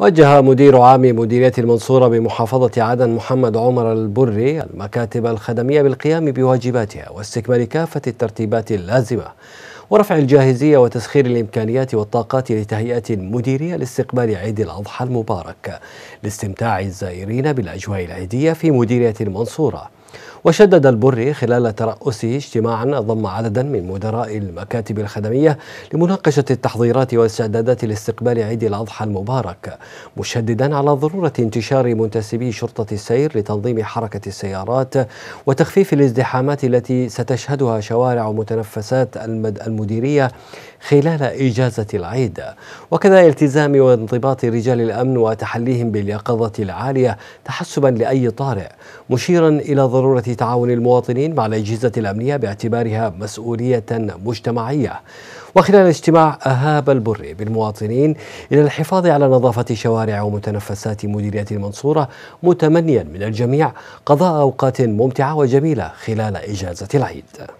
وجه مدير عام مديرية المنصورة بمحافظة عدن محمد عمر البري المكاتب الخدمية بالقيام بواجباتها واستكمال كافة الترتيبات اللازمة ورفع الجاهزية وتسخير الإمكانيات والطاقات لتهيئة مديرية لاستقبال عيد الأضحى المبارك لاستمتاع الزائرين بالأجواء العيدية في مديرية المنصورة وشدد البري خلال ترأسه اجتماعا ضم عددا من مدراء المكاتب الخدمية لمناقشة التحضيرات والاستعدادات لاستقبال عيد الأضحى المبارك مشددا على ضرورة انتشار منتسبي شرطة السير لتنظيم حركة السيارات وتخفيف الازدحامات التي ستشهدها شوارع متنفسات المديرية خلال إجازة العيد وكذا التزام وانضباط رجال الأمن وتحليهم باليقظة العالية تحسبا لأي طارئ مشيرا إلى ضرورة ضرورة تعاون المواطنين مع الأجهزة الأمنية باعتبارها مسؤولية مجتمعية وخلال الاجتماع أهاب البري بالمواطنين إلى الحفاظ على نظافة شوارع ومتنفسات مديرية المنصورة متمنيا من الجميع قضاء أوقات ممتعة وجميلة خلال إجازة العيد